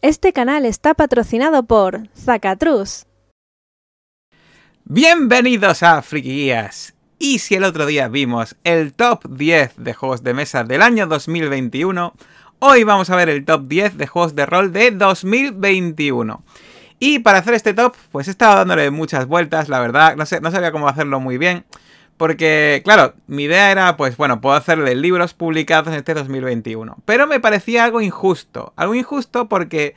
Este canal está patrocinado por Zacatrus. Bienvenidos a Friki Y si el otro día vimos el top 10 de juegos de mesa del año 2021, hoy vamos a ver el top 10 de juegos de rol de 2021. Y para hacer este top, pues he estado dándole muchas vueltas, la verdad, no, sé, no sabía cómo hacerlo muy bien. Porque, claro, mi idea era, pues bueno, puedo hacerle libros publicados en este 2021. Pero me parecía algo injusto. Algo injusto porque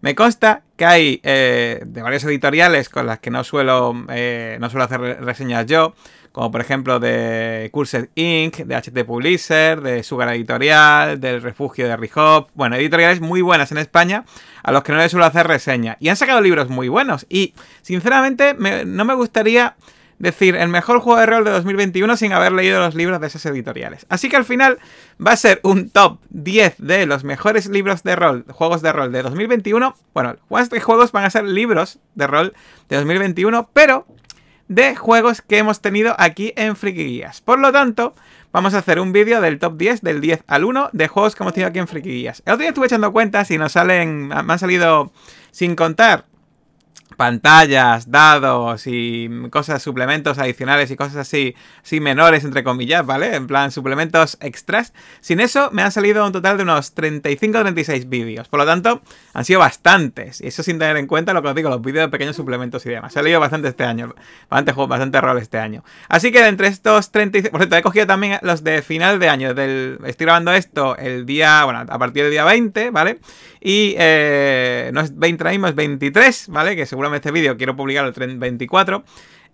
me consta que hay eh, de varias editoriales con las que no suelo, eh, no suelo hacer reseñas yo. Como por ejemplo de Cursed Inc., de HT Publisher, de Sugar Editorial, del Refugio de Rihop. Bueno, editoriales muy buenas en España a los que no les suelo hacer reseña. Y han sacado libros muy buenos. Y, sinceramente, no me gustaría decir el mejor juego de rol de 2021 sin haber leído los libros de esas editoriales. Así que al final va a ser un top 10 de los mejores libros de rol, juegos de rol de 2021. Bueno, de juegos van a ser libros de rol de 2021, pero de juegos que hemos tenido aquí en Friki Guías. Por lo tanto, vamos a hacer un vídeo del top 10, del 10 al 1, de juegos que hemos tenido aquí en Friki Guías. El otro día estuve echando cuentas y nos salen, me han salido, sin contar pantallas, dados y cosas, suplementos adicionales y cosas así, así menores, entre comillas, ¿vale? En plan, suplementos extras. Sin eso, me han salido un total de unos 35 o 36 vídeos. Por lo tanto, han sido bastantes. Y eso sin tener en cuenta lo que os digo, los vídeos de pequeños suplementos y demás. ha leído bastante este año, bastante juego, bastante rol este año. Así que entre estos 36... Por cierto, he cogido también los de final de año. Del... Estoy grabando esto el día, bueno, a partir del día 20, ¿vale? Y eh, no es 20 ahora es 23, ¿vale? Que es seguramente este vídeo quiero publicar el 24.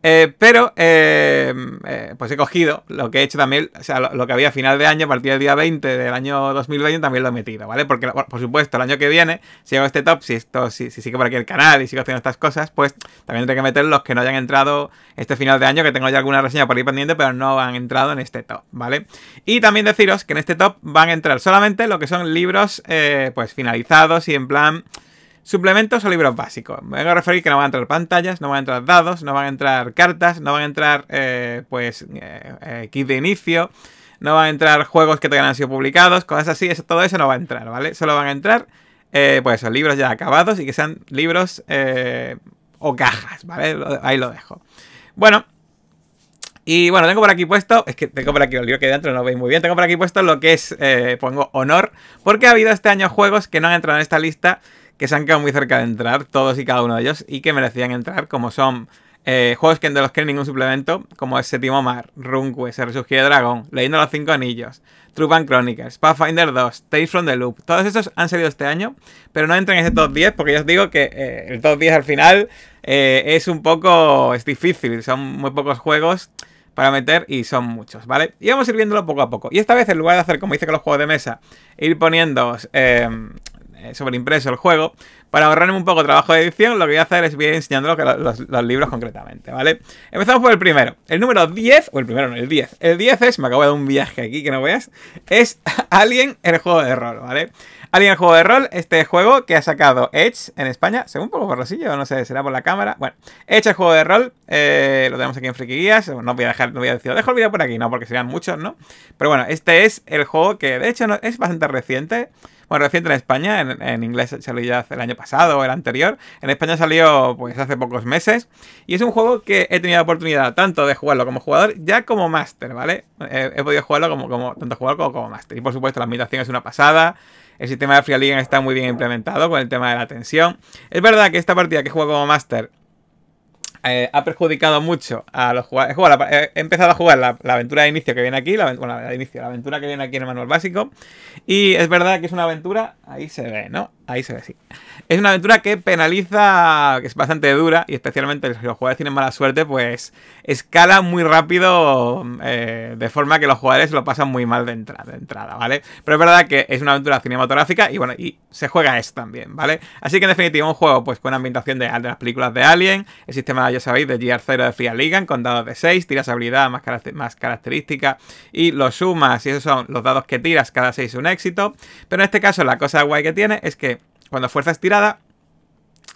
Eh, pero, eh, eh, pues he cogido lo que he hecho también, o sea, lo, que había a final de año, a partir del día 20 del año 2020, también lo he metido, ¿vale? Porque, por supuesto, el año que viene, si hago este top, si esto, si, si sigo por aquí el canal y sigo haciendo estas cosas, pues también tendré que meter los que no hayan entrado este final de año, que tengo ya alguna reseña por ahí pendiente, pero no han entrado en este top, ¿vale? Y también deciros que en este top van a entrar solamente lo que son libros, pues finalizados y en plan Suplementos o libros básicos. Me voy a referir que no van a entrar pantallas, no van a entrar dados, no van a entrar cartas, no van a entrar eh, pues eh, eh, kit de inicio, no van a entrar juegos que te han sido publicados, cosas así, todo eso no va a entrar, ¿vale? Solo van a entrar pues los libros ya acabados y que sean libros o cajas, ¿vale? Ahí lo dejo. Bueno, y bueno, tengo por aquí puesto, es que tengo por aquí el libro que dentro no lo veis muy bien, tengo por aquí puesto lo que es, pongo honor, porque ha habido este año juegos que no han entrado en esta lista que se han quedado muy cerca de entrar, todos y cada uno de ellos, y que merecían entrar, como son eh, juegos que de los que ningún suplemento, como es Séptimo Mar, Runque, el Resurgió Dragón, Leyendo los Cinco Anillos, True and Chronicles, Pathfinder 2, Tales from the Loop. Todos esos han salido este año, pero no entran en ese top 10 porque yo os digo que eh, el top 10 al final eh, es un poco... es difícil, son muy pocos juegos para meter y son muchos, ¿vale? Y vamos a ir viéndolo poco a poco. Y esta vez, en lugar de hacer como hice con los juegos de mesa, ir poniendo eh, sobre impreso el juego. Para ahorrarme un poco trabajo de edición, lo que voy a hacer es voy a los, libros concretamente, ¿vale? Empezamos por el primero. El número 10, o el primero no, el 10. El 10 es, me acabo de dar un viaje aquí que no veas, es Alien, el juego de rol, ¿vale? Alguien juego de rol, este juego que ha sacado Edge en España, según por borrosillo, no sé, será por la cámara. Bueno, Edge el juego de rol, eh, lo tenemos aquí en Friki Guías. No voy a dejar, no voy a decir, dejo el video por aquí, no, porque serían muchos, ¿no? Pero bueno, este es el juego que de hecho es bastante reciente. Bueno, reciente en España, en, inglés salió ya el año pasado o el anterior. En España salió pues hace pocos meses. Y es un juego que he tenido la oportunidad tanto de jugarlo como jugador, ya como máster, ¿vale? Eh, he, podido jugarlo como, como tanto jugar como, como máster. Y por supuesto, la ambientación es una pasada. El sistema de Free League está muy bien implementado con el tema de la tensión. Es verdad que esta partida que juego como Master eh, ha perjudicado mucho a los jugadores. He, empezado a jugar la, aventura de inicio que viene aquí, la, bueno, la de inicio, la aventura que viene aquí en el manual básico. Y es verdad que es una aventura, ahí se ve, ¿no? Ahí se ve, sí. Es una aventura que penaliza, que es bastante dura, y especialmente si los jugadores tienen mala suerte, pues escala muy rápido, eh, de forma que los jugadores lo pasan muy mal de entrada, de entrada, ¿vale? Pero es verdad que es una aventura cinematográfica y bueno, y se juega es también, ¿vale? Así que en definitiva, un juego pues con ambientación de, las películas de Alien, el sistema de ya sabéis, de GR0 de Free Ligan con dados de 6, tiras habilidad más, características y los sumas, y esos son los dados que tiras, cada 6 un éxito. Pero en este caso la cosa guay que tiene es que cuando fuerzas tirada,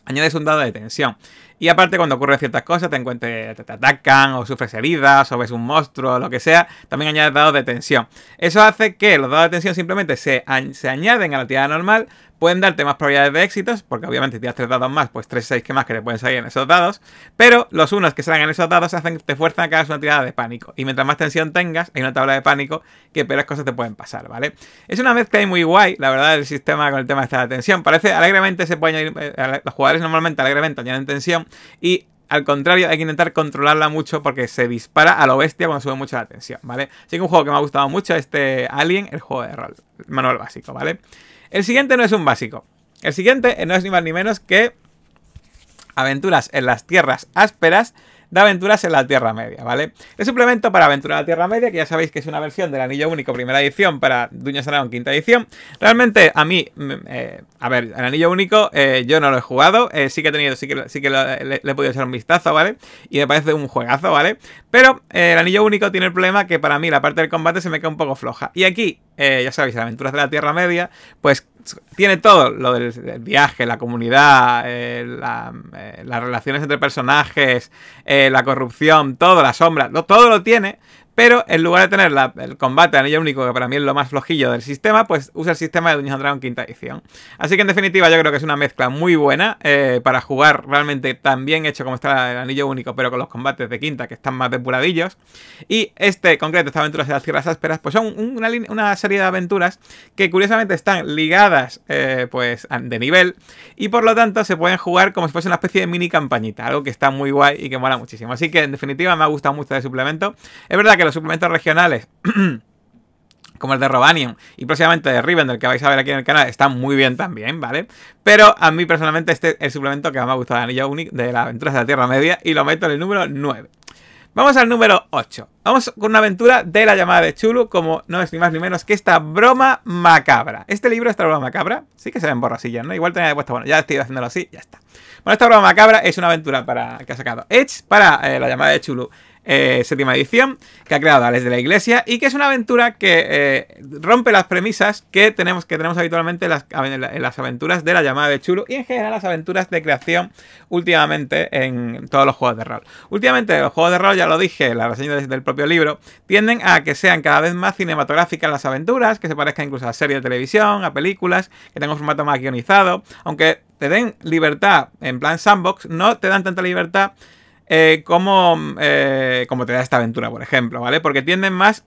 añades un dado de tensión. Y aparte, cuando ocurren ciertas cosas, te, encuentres, te, atacan, o sufres heridas, o ves un monstruo, o lo que sea, también añades dados de tensión. Eso hace que los dados de tensión simplemente se, añaden a la tirada normal, pueden darte más probabilidades de éxitos, porque obviamente si tienes tres dados más, pues tres seis que más que le pueden salir en esos dados, pero los unos que salgan en esos dados hacen, te fuerzan a que hagas una tirada de pánico. Y mientras más tensión tengas, hay una tabla de pánico que peores cosas te pueden pasar, ¿vale? Es una mezcla muy guay, la verdad, el sistema con el tema de esta tensión. Parece alegremente se pueden añadir, eh, los jugadores normalmente alegremente añaden tensión, y al contrario, hay que intentar controlarla mucho porque se dispara a lo bestia cuando sube mucho la tensión, ¿vale? Así que un juego que me ha gustado mucho, este Alien, el juego de rol, el manual básico, ¿vale? El siguiente no es un básico. El siguiente no es ni más ni menos que Aventuras en las Tierras Ásperas de aventuras en la Tierra Media, ¿vale? El suplemento para aventuras en la Tierra Media, que ya sabéis que es una versión del Anillo Único primera edición para Duñas en quinta edición. Realmente a mí, mm, eh, a ver, el Anillo Único eh, yo no lo he jugado, eh, sí que he tenido, sí que, sí que le, le, he podido echar un vistazo, ¿vale? Y me parece un juegazo, ¿vale? Pero el Anillo Único tiene el problema que para mí la parte del combate se me queda un poco floja. Y aquí eh, ya sabéis, Aventuras de la Tierra Media, pues tiene todo, lo del viaje, la comunidad, eh, eh, las relaciones entre personajes, la corrupción, todo, la sombra, todo lo tiene, pero en lugar de tener el combate anillo único, que para mí es lo más flojillo del sistema, pues usa el sistema de Dungeons Dragons quinta edición. Así que en definitiva yo creo que es una mezcla muy buena eh, para jugar realmente tan bien hecho como está el anillo único, pero con los combates de quinta que están más depuradillos. Y este concreto, esta aventura de las tierras ásperas, pues son una, serie de aventuras que curiosamente están ligadas eh, pues de nivel y por lo tanto se pueden jugar como si fuese una especie de mini campañita, algo que está muy guay y que mola muchísimo. Así que en definitiva me ha gustado mucho este suplemento. Es verdad que los suplementos regionales, como el de Robanion y próximamente de Rivendell, que vais a ver aquí en el canal, están muy bien también, ¿vale? Pero a mí personalmente este es el suplemento que más me ha gustado de Anillo Unic de las aventuras de la Tierra Media y lo meto en el número 9. Vamos al número 8. Vamos con una aventura de la llamada de Chulu, como no es ni más ni menos que esta broma macabra. Este libro, esta broma macabra, sí que se ven borrasillas, ¿no? Igual tenía puesto, bueno, ya estoy haciéndolo así, ya está. Bueno, esta broma macabra es una aventura para, que ha sacado Edge para eh, la llamada de Chulu. Eh, séptima edición, que ha creado Alex de la Iglesia y que es una aventura que eh, rompe las premisas que tenemos, que tenemos habitualmente en las, las, aventuras de la llamada de Chulo y en general las aventuras de creación últimamente en todos los juegos de rol. Últimamente los juegos de rol, ya lo dije, la reseña del propio libro, tienden a que sean cada vez más cinematográficas las aventuras, que se parezcan incluso a series de televisión, a películas, que tengan un formato más guionizado, aunque te den libertad en plan sandbox, no te dan tanta libertad eh, como, eh, como te da esta aventura, por ejemplo, ¿vale? Porque tienden más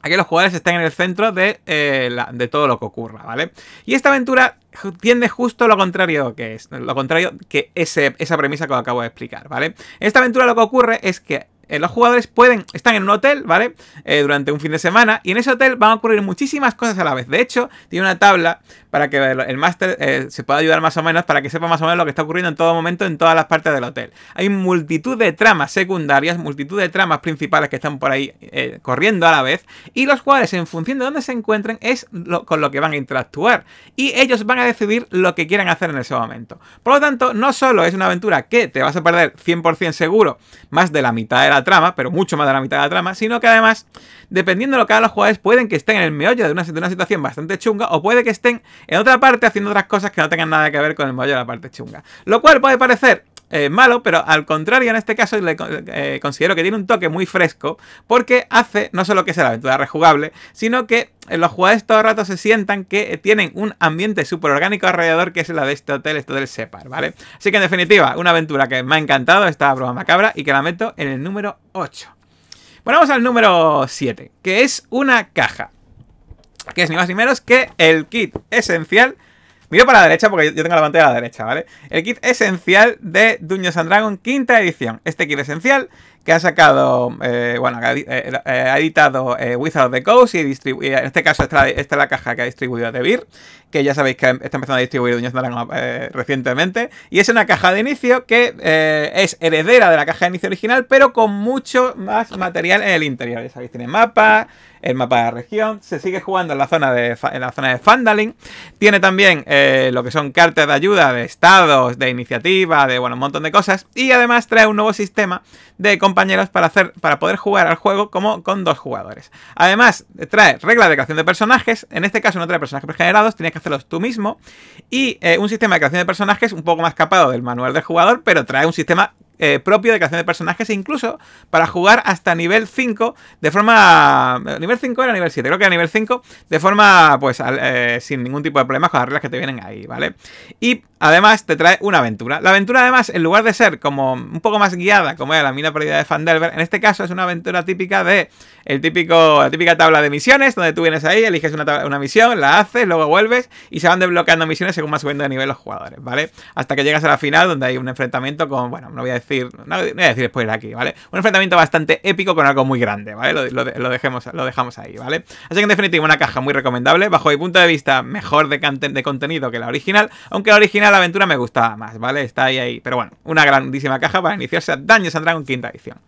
a que los jugadores estén en el centro de, eh, de todo lo que ocurra, ¿vale? Y esta aventura tiende justo lo contrario que es, lo contrario que ese, esa premisa que os acabo de explicar, ¿vale? Esta aventura lo que ocurre es que los jugadores pueden, están en un hotel, ¿vale? durante un fin de semana, y en ese hotel van a ocurrir muchísimas cosas a la vez. De hecho, tiene una tabla para que el máster eh, se pueda ayudar más o menos, para que sepa más o menos lo que está ocurriendo en todo momento en todas las partes del hotel. Hay multitud de tramas secundarias, multitud de tramas principales que están por ahí eh, corriendo a la vez, y los cuales en función de dónde se encuentren es con lo que van a interactuar. Y ellos van a decidir lo que quieran hacer en ese momento. Por lo tanto, no solo es una aventura que te vas a perder 100% seguro, más de la mitad de la trama, pero mucho más de la mitad de la trama, sino que además, dependiendo de lo que hagan los jugadores, pueden que estén en el meollo de una situación bastante chunga o puede que estén en otra parte haciendo otras cosas que no tengan nada que ver con el mollo de la parte chunga. Lo cual puede parecer eh, malo, pero al contrario, en este caso le, eh, considero que tiene un toque muy fresco, porque hace no solo que sea la aventura rejugable, sino que eh, los jugadores todo el rato se sientan que tienen un ambiente súper orgánico alrededor, que es la de este hotel, esto del Separ, ¿vale? Así que en definitiva, una aventura que me ha encantado, esta broma macabra, y que la meto en el número 8. Bueno, vamos al número 7, que es una caja que es ni más ni menos que el kit esencial. Miro para la derecha porque yo tengo la pantalla a la derecha, ¿vale? El kit esencial de Dungeons and Dragon quinta edición. Este kit esencial que ha sacado, eh, bueno, eh, eh, ha, editado Wizards of the Coast y en este caso esta, es la caja que ha distribuido DeVir, que ya sabéis que está empezando a distribuir Dungeons Dragon recientemente, y es una caja de inicio que es heredera de la caja de inicio original, pero con mucho más material en el interior, ya sabéis, tiene mapa el mapa de la región. Se sigue jugando en la zona de, en la zona de Tiene también eh, lo que son cartas de ayuda, de estados, de iniciativa, de bueno, un montón de cosas. Y además trae un nuevo sistema de compañeros para, hacer, para poder jugar al juego como con dos jugadores. Además, trae reglas de creación de personajes. En este caso no trae personajes pregenerados, tienes que hacerlos tú mismo. Y eh, un sistema de creación de personajes un poco más capado del manual del jugador, pero trae un sistema eh, propio de creación de personajes, e incluso para jugar hasta nivel 5 de forma... Nivel 5 era nivel 7, creo que era nivel 5, de forma pues eh, sin ningún tipo de problemas con las reglas que te vienen ahí, ¿vale? Y además te trae una aventura. La aventura además, en lugar de ser como un poco más guiada, como era la mina perdida de Fandelver, en este caso es una aventura típica de el típico, la típica tabla de misiones, donde tú vienes ahí, eliges una, una misión, la haces, luego vuelves y se van desbloqueando misiones según más subiendo de nivel los jugadores, ¿vale? Hasta que llegas a la final donde hay un enfrentamiento con, bueno, no voy a decir no, voy a decir spoiler aquí, ¿vale? Un enfrentamiento bastante épico con algo muy grande, ¿vale? Lo, dejemos, lo dejamos ahí, ¿vale? Así que en definitiva una caja muy recomendable, bajo mi punto de vista mejor de, de contenido que la original, aunque la original la aventura me gustaba más, ¿vale? Está ahí ahí, pero bueno, una grandísima caja para iniciarse a Daños and Dragon, quinta edición.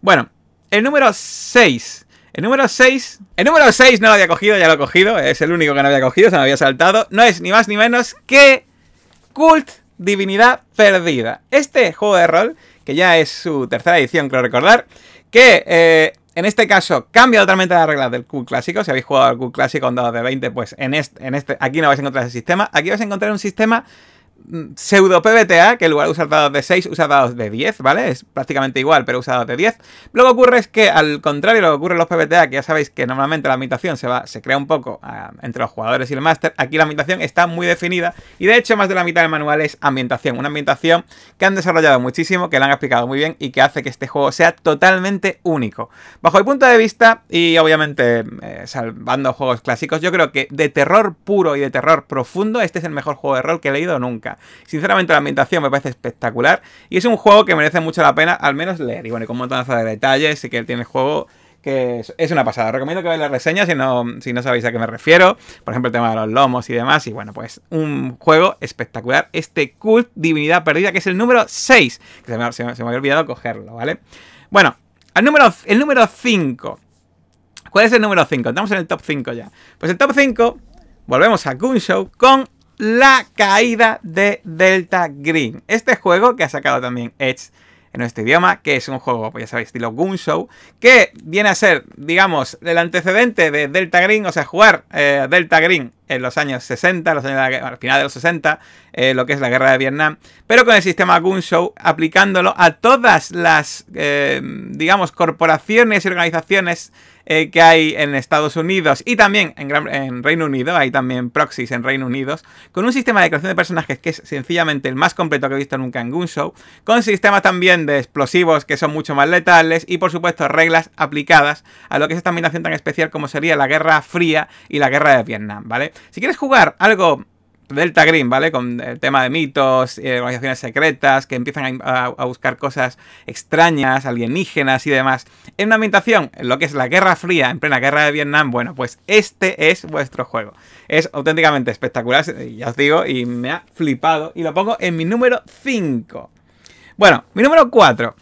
Bueno, el número 6 el número 6. El número 6 no lo había cogido, ya lo he cogido. Es el único que no había cogido, se me había saltado. No es ni más ni menos que. Cult Divinidad Perdida. Este juego de rol, que ya es su tercera edición, creo recordar, que eh, en este caso, cambia totalmente las reglas del Q clásico. Si habéis jugado al Q clásico con dados de 20, pues en este, en este, aquí no vais a encontrar ese sistema. Aquí vais a encontrar un sistema pseudo PBTA, que en lugar de usar dados de 6, usa dados de 10, ¿vale? Es prácticamente igual, pero usa dados de 10. Lo que ocurre es que, al contrario lo que ocurre en los PBTA, que ya sabéis que normalmente la ambientación se, va, se crea un poco ah, entre los jugadores y el máster, aquí la ambientación está muy definida y de hecho más de la mitad del manual es ambientación, una ambientación que han desarrollado muchísimo, que la han explicado muy bien y que hace que este juego sea totalmente único. Bajo mi punto de vista, y obviamente eh, salvando juegos clásicos, yo creo que de terror puro y de terror profundo, este es el mejor juego de rol que he leído nunca. Sinceramente, la ambientación me parece espectacular y es un juego que merece mucho la pena, al menos leer. Y bueno, y con un montón de detalles y que tiene el juego que es, una pasada. Recomiendo que veáis la reseña si no, si no sabéis a qué me refiero. Por ejemplo, el tema de los lomos y demás. Y bueno, pues un juego espectacular. Este Cult Divinidad Perdida, que es el número 6. Que se me, se había olvidado cogerlo, ¿vale? Bueno, el número, el número 5. ¿Cuál es el número 5? Estamos en el top 5 ya. Pues el top 5, volvemos a Gunshow con la caída de Delta Green. Este juego que ha sacado también Edge en nuestro idioma, que es un juego, pues ya sabéis, estilo Show que viene a ser, digamos, el antecedente de Delta Green, o sea, jugar eh, Delta Green en los años 60, los años de al final de los 60, eh, lo que es la guerra de Vietnam, pero con el sistema Gunshow aplicándolo a todas las, eh, digamos, corporaciones y organizaciones eh, que hay en Estados Unidos y también en, Reino Unido, hay también proxies en Reino Unido, con un sistema de creación de personajes que es sencillamente el más completo que he visto nunca en Gunshow, con sistemas también de explosivos que son mucho más letales y por supuesto reglas aplicadas a lo que es esta ambientación tan especial como sería la Guerra Fría y la Guerra de Vietnam, ¿vale? Si quieres jugar algo Delta Green, ¿vale? Con el tema de mitos, eh, organizaciones secretas, que empiezan a, buscar cosas extrañas, alienígenas y demás. En una ambientación, en lo que es la Guerra Fría, en plena Guerra de Vietnam, bueno, pues este es vuestro juego. Es auténticamente espectacular, ya os digo, y me ha flipado. Y lo pongo en mi número 5. Bueno, mi número 4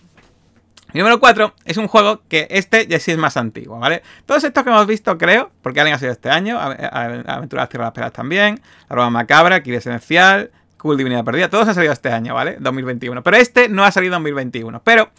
número 4 es un juego que este ya sí es más antiguo, ¿vale? Todos estos que hemos visto, creo, porque alguien ha salido este año, Aventuras Tierra de las también, La Macabra, Kid Esencial, Cool Divinidad Perdida, todos han salido este año, ¿vale? 2021. Pero este no ha salido en 2021. Pero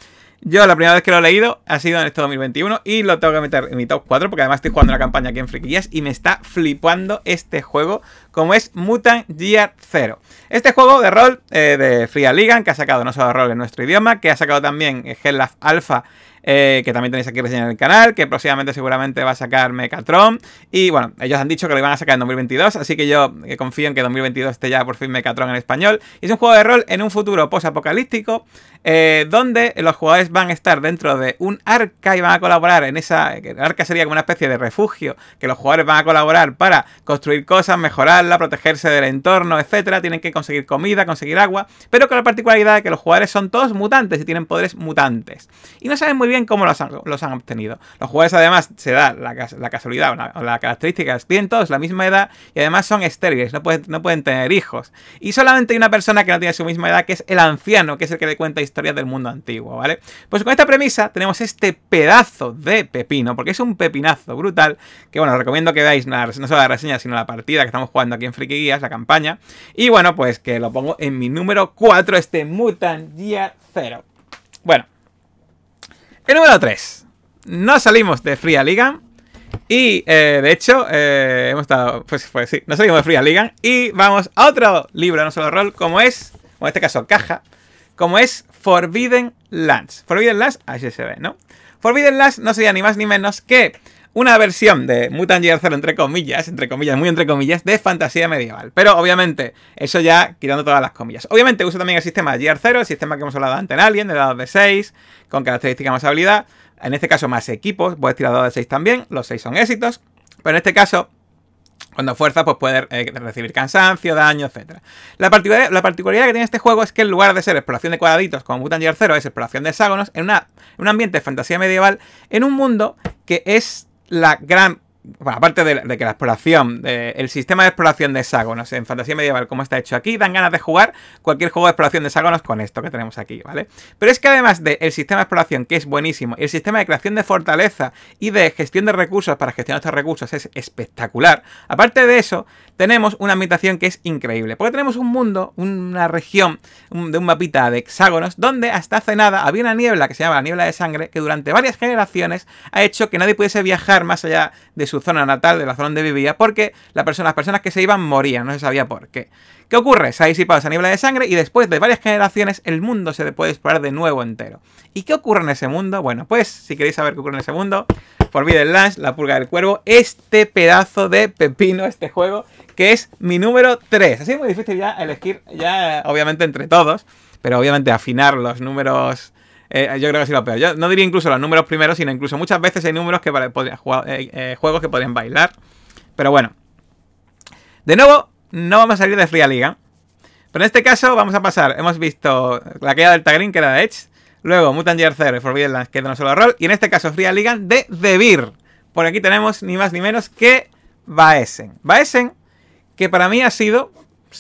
yo la primera vez que lo he leído ha sido en este 2021 y lo tengo que meter en mi top 4 porque además estoy jugando la campaña aquí en Friquillas y me está flipando este juego como es Mutant Gear 0. Este juego de rol eh, de Free Ligan que ha sacado no solo rol en nuestro idioma, que ha sacado también Hell eh, Alpha eh, que también tenéis aquí en el canal, que próximamente seguramente va a sacar Mecatron. Y bueno, ellos han dicho que lo iban a sacar en 2022, así que yo eh, confío en que 2022 esté ya por fin Mecatron en español. Y es un juego de rol en un futuro post-apocalíptico eh, donde los jugadores van a estar dentro de un arca y van a colaborar en esa... El arca sería como una especie de refugio, que los jugadores van a colaborar para construir cosas, mejorarla, protegerse del entorno, etcétera. Tienen que conseguir comida, conseguir agua, pero con la particularidad de que los jugadores son todos mutantes y tienen poderes mutantes. Y no saben muy bien como los han, obtenido. Los jugadores además se da la, casualidad o la, característica, tienen todos la misma edad y además son estériles, no pueden, no pueden tener hijos. Y solamente hay una persona que no tiene su misma edad, que es el anciano, que es el que le cuenta historias del mundo antiguo, ¿vale? Pues con esta premisa tenemos este pedazo de pepino, porque es un pepinazo brutal, que bueno, recomiendo que veáis no solo la reseña, sino la partida que estamos jugando aquí en Friki Guías, la campaña. Y bueno, pues que lo pongo en mi número 4, este Mutant Year 0. Bueno, el número 3. No salimos de Fría Liga. Y eh, de hecho, eh, hemos estado. Pues, pues, sí, no salimos de Fría Liga. Y vamos a otro libro, no solo rol, como es. en este caso, caja. Como es Forbidden Lands. Forbidden Lands, así se ve, ¿no? Forbidden Lands no sería ni más ni menos que una versión de Mutant Year Zero, entre comillas, entre comillas, muy entre comillas, de fantasía medieval. Pero obviamente, eso ya quitando todas las comillas. Obviamente uso también el sistema Year Zero, el sistema que hemos hablado antes en Alien, de dados de 6, con características más habilidad. En este caso, más equipos, puedes tirar dados de 6 también, los 6 son éxitos. Pero en este caso, cuando fuerza, pues puede eh, recibir cansancio, daño, etc. La particularidad, que tiene este juego es que en lugar de ser exploración de cuadraditos como Mutant Year Zero, es exploración de hexágonos en, una, en un ambiente de fantasía medieval, en un mundo que es la gran aparte de, que la exploración, el sistema de exploración de hexágonos en fantasía medieval, como está hecho aquí, dan ganas de jugar cualquier juego de exploración de hexágonos con esto que tenemos aquí, ¿vale? Pero es que además del sistema de exploración, que es buenísimo, el sistema de creación de fortaleza y de gestión de recursos para gestionar estos recursos es espectacular. Aparte de eso, tenemos una ambientación que es increíble, porque tenemos un mundo, una región de un mapita de hexágonos, donde hasta hace nada había una niebla que se llama la niebla de sangre, que durante varias generaciones ha hecho que nadie pudiese viajar más allá de su zona natal, de la zona donde vivía, porque las personas que se iban morían, no se sabía por qué. ¿Qué ocurre? Se ha disipado esa niebla de sangre y después de varias generaciones el mundo se puede explorar de nuevo entero. ¿Y qué ocurre en ese mundo? Bueno, pues si queréis saber qué ocurre en ese mundo, por Forbidden Lance La Purga del Cuervo, este pedazo de pepino, este juego, que es mi número 3. Así es muy difícil ya elegir, ya obviamente entre todos, pero obviamente afinar los números eh, yo creo que sí lo peor. Yo no diría incluso los números primeros, sino incluso muchas veces hay números que podrían eh, eh, juegos que podrían bailar. Pero bueno. De nuevo, no vamos a salir de Fría Liga. Pero en este caso vamos a pasar. Hemos visto la caída del Tagrin, que era de Edge. Luego Mutant Gear Zero y Forbidden que es de un solo rol. Y en este caso Fría Liga de devir Por aquí tenemos ni más ni menos que Baesen. Baesen, que para mí ha sido,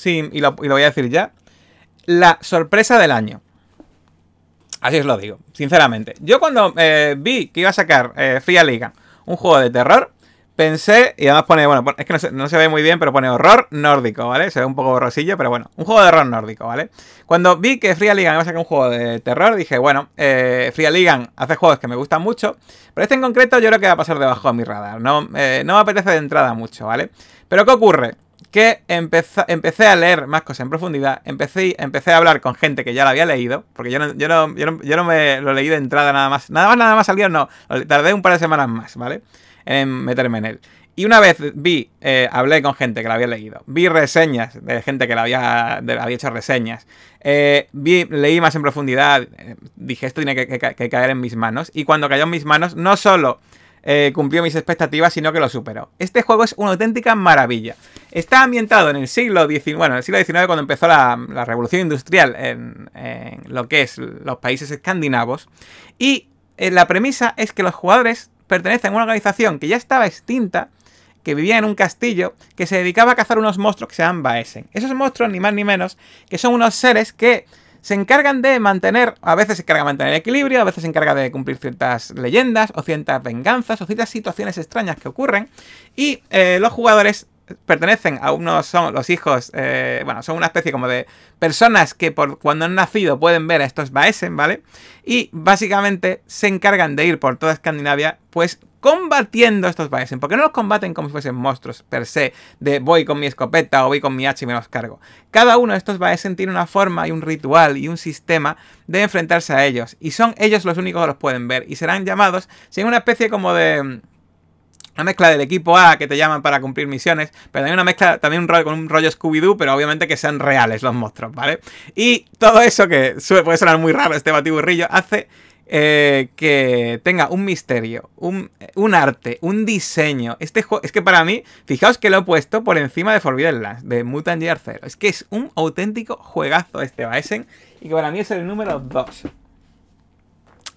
y lo voy a decir ya, la sorpresa del año. Así os lo digo, sinceramente. Yo cuando eh, vi que iba a sacar eh, Fría Liga, un juego de terror, pensé, y además pone, bueno, es que no se, ve muy bien, pero pone horror nórdico, ¿vale? Se ve un poco borrosillo, pero bueno, un juego de horror nórdico, ¿vale? Cuando vi que Fría Liga iba a sacar un juego de terror, dije, bueno, eh, Fría Liga hace juegos que me gustan mucho, pero este en concreto yo creo que va a pasar debajo de mi radar, no, no me apetece de entrada mucho, ¿vale? Pero ¿qué ocurre? que empecé, empecé a leer más cosas en profundidad, empecé, empecé a hablar con gente que ya la había leído, porque yo no, yo yo no, me lo leí de entrada nada más, nada más, nada más salió, no, tardé un par de semanas más, ¿vale? En meterme en él. Y una vez vi, eh, hablé con gente que la había leído, vi reseñas de gente que la había, había hecho reseñas, eh, vi, leí más en profundidad, eh, dije esto tiene que caer en mis manos, y cuando cayó en mis manos, no solo eh, cumplió mis expectativas, sino que lo superó. Este juego es una auténtica maravilla. Está ambientado en el siglo XIX, bueno, en el siglo XIX cuando empezó la, revolución industrial en, lo que es los países escandinavos. Y eh, la premisa es que los jugadores pertenecen a una organización que ya estaba extinta, que vivía en un castillo, que se dedicaba a cazar unos monstruos que se llaman Baesen. Esos monstruos, ni más ni menos, que son unos seres que se encargan de mantener, a veces se encarga de mantener el equilibrio, a veces se encarga de cumplir ciertas leyendas o ciertas venganzas o ciertas situaciones extrañas que ocurren y eh, los jugadores pertenecen a unos, son los hijos, eh, bueno, son una especie como de personas que por cuando han nacido pueden ver a estos Baesen, ¿vale? Y básicamente se encargan de ir por toda Escandinavia, pues combatiendo a estos Bison. Porque no los combaten como si fuesen monstruos per se, de voy con mi escopeta o voy con mi hacha y me los cargo. Cada uno de estos a tiene una forma y un ritual y un sistema de enfrentarse a ellos. Y son ellos los únicos que los pueden ver. Y serán llamados, si una especie como de mm, una mezcla del equipo A que te llaman para cumplir misiones, pero también una mezcla, también un con un rollo Scooby-Doo, pero obviamente que sean reales los monstruos, ¿vale? Y todo eso que puede sonar muy raro este batiburrillo, hace eh, que tenga un misterio, un, arte, un diseño. Este juego, es que para mí, fijaos que lo he puesto por encima de Forbidden Lands, de Mutant Year Zero Es que es un auténtico juegazo este Baesen y que para mí es el número 2.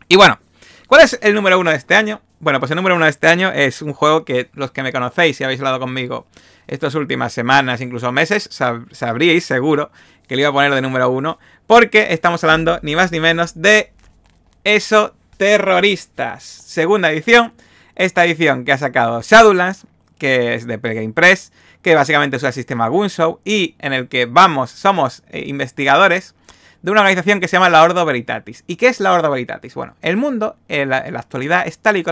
Y bueno, ¿cuál es el número 1 de este año? Bueno, pues el número 1 de este año es un juego que los que me conocéis y habéis hablado conmigo estas últimas semanas, incluso meses, sabríais seguro que le iba a poner de número 1, porque estamos hablando ni más ni menos de eso, terroristas. Segunda edición, esta edición que ha sacado Shadowlands, que es de Pelgame Press, que básicamente es un sistema Gunshow y en el que vamos, somos eh, investigadores de una organización que se llama la Ordo Veritatis. ¿Y qué es la Ordo Veritatis? Bueno, el mundo en eh, la, actualidad es tal y,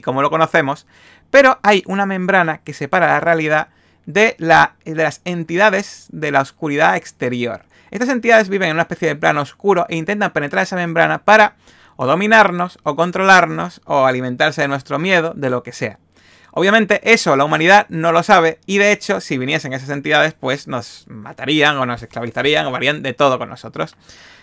como, lo conocemos, pero hay una membrana que separa la realidad de, la, de las entidades de la oscuridad exterior. Estas entidades viven en una especie de plano oscuro e intentan penetrar esa membrana para o dominarnos, o controlarnos, o alimentarse de nuestro miedo, de lo que sea. Obviamente eso la humanidad no lo sabe y de hecho si viniesen esas entidades pues nos matarían o nos esclavizarían o harían de todo con nosotros.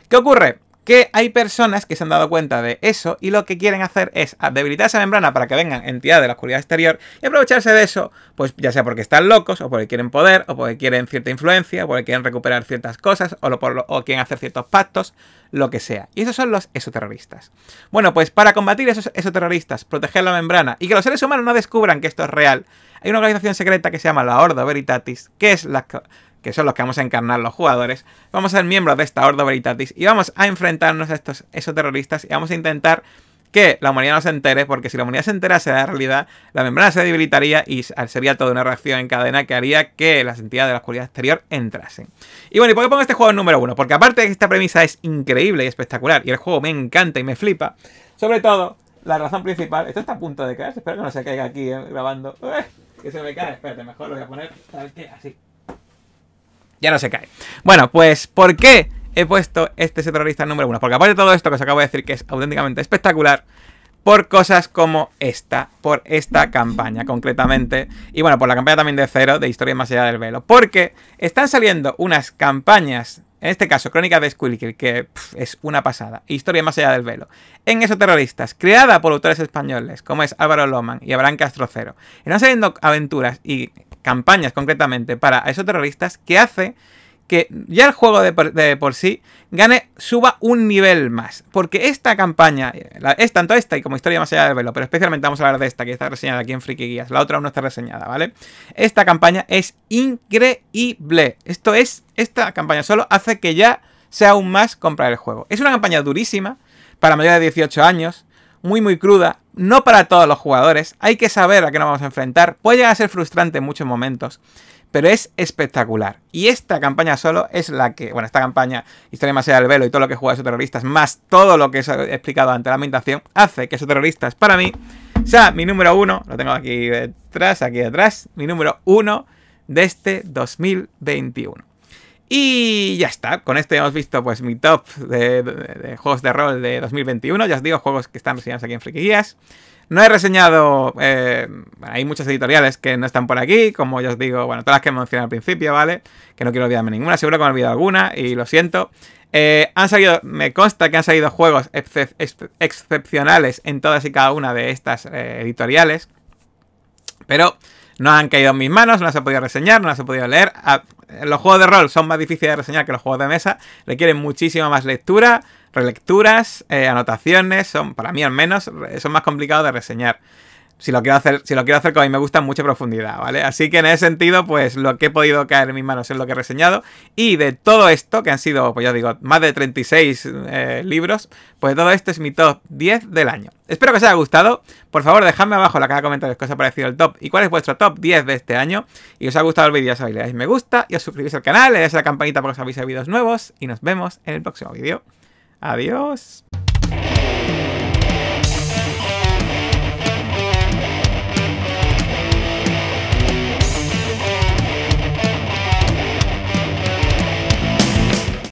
¿Qué ocurre? que hay personas que se han dado cuenta de eso y lo que quieren hacer es ah, debilitar esa membrana para que vengan entidades de la oscuridad exterior y aprovecharse de eso, pues ya sea porque están locos o porque quieren poder o porque quieren cierta influencia o porque quieren recuperar ciertas cosas o, lo, lo, quieren hacer ciertos pactos, lo que sea. Y esos son los exoterroristas. Bueno, pues para combatir esos exoterroristas, proteger la membrana y que los seres humanos no descubran que esto es real, hay una organización secreta que se llama la Horda Veritatis, que es la que son los que vamos a encarnar los jugadores, vamos a ser miembros de esta Horda Veritatis y vamos a enfrentarnos a estos, esos terroristas y vamos a intentar que la humanidad no se entere, porque si la humanidad se enterase de la realidad, la membrana se debilitaría y sería toda una reacción en cadena que haría que las entidades de la oscuridad exterior entrasen. Y bueno, ¿y por qué pongo este juego en número uno? Porque aparte de que esta premisa es increíble y espectacular, y el juego me encanta y me flipa, sobre todo, la razón principal, esto está a punto de caer, espero que no se caiga aquí eh, grabando, ¡eh! que se me cae, espérate, mejor lo voy a poner, Así. Ya no se cae. Bueno, pues, ¿por qué he puesto este set terrorista número uno? Porque aparte de todo esto que os acabo de decir que es auténticamente espectacular, por cosas como esta, por esta campaña concretamente, y bueno, por la campaña también de cero, de Historia más allá del velo, porque están saliendo unas campañas en este caso, Crónica de Squilky, que es una pasada. Historia más allá del velo. En eso terroristas, creada por autores españoles, como es Álvaro Loman y Abraham Castrocero. En saliendo aventuras y campañas concretamente para esos terroristas, que hace que ya el juego de por, sí gane, suba un nivel más. Porque esta campaña, eh, es tanto esta y como historia más allá del velo, pero especialmente vamos a hablar de esta que está reseñada aquí en Friki Guías, la otra aún no está reseñada, ¿vale? Esta campaña es increíble. Esto es, esta campaña solo hace que ya sea aún más comprar el juego. Es una campaña durísima para mayores de 18 años, muy muy cruda, no para todos los jugadores, hay que saber a qué nos vamos a enfrentar, puede llegar a ser frustrante en muchos momentos pero es espectacular. Y esta campaña solo es la que, bueno, esta campaña, historia más allá del velo y todo lo que juega esos terroristas, más todo lo que he explicado ante la ambientación, hace que esos terroristas, para mí, sea mi número uno, lo tengo aquí detrás, aquí detrás, mi número uno de este 2021. Y ya está, con esto ya hemos visto pues mi top de, juegos de rol de 2021, ya os digo, juegos que están reseñados aquí en Friki no he reseñado. Eh, hay muchas editoriales que no están por aquí, como ya os digo, bueno, todas las que mencioné al principio, ¿vale? Que no quiero olvidarme ninguna, seguro que me he olvidado alguna y lo siento. Eh, han salido, me consta que han salido juegos excepcionales en todas y cada una de estas eh, editoriales, pero no han caído en mis manos, no las he podido reseñar, no las he podido leer. Ah, los juegos de rol son más difíciles de reseñar que los juegos de mesa, requieren muchísima más lectura, relecturas, eh, anotaciones, son, para mí al menos, son más complicados de reseñar. Si lo quiero hacer, si lo quiero hacer con a mí me gusta mucha profundidad, ¿vale? Así que en ese sentido, pues lo que he podido caer en mis manos es lo que he reseñado. Y de todo esto, que han sido, pues ya digo, más de 36 eh, libros, pues todo esto es mi top 10 del año. Espero que os haya gustado. Por favor, dejadme abajo en la caja de comentarios que os ha parecido el top y cuál es vuestro top 10 de este año. Y os ha gustado el vídeo, ya sabéis, le dais me gusta y os suscribís al canal, le dais a la campanita para que os avise de vídeos nuevos. Y nos vemos en el próximo vídeo. Adiós.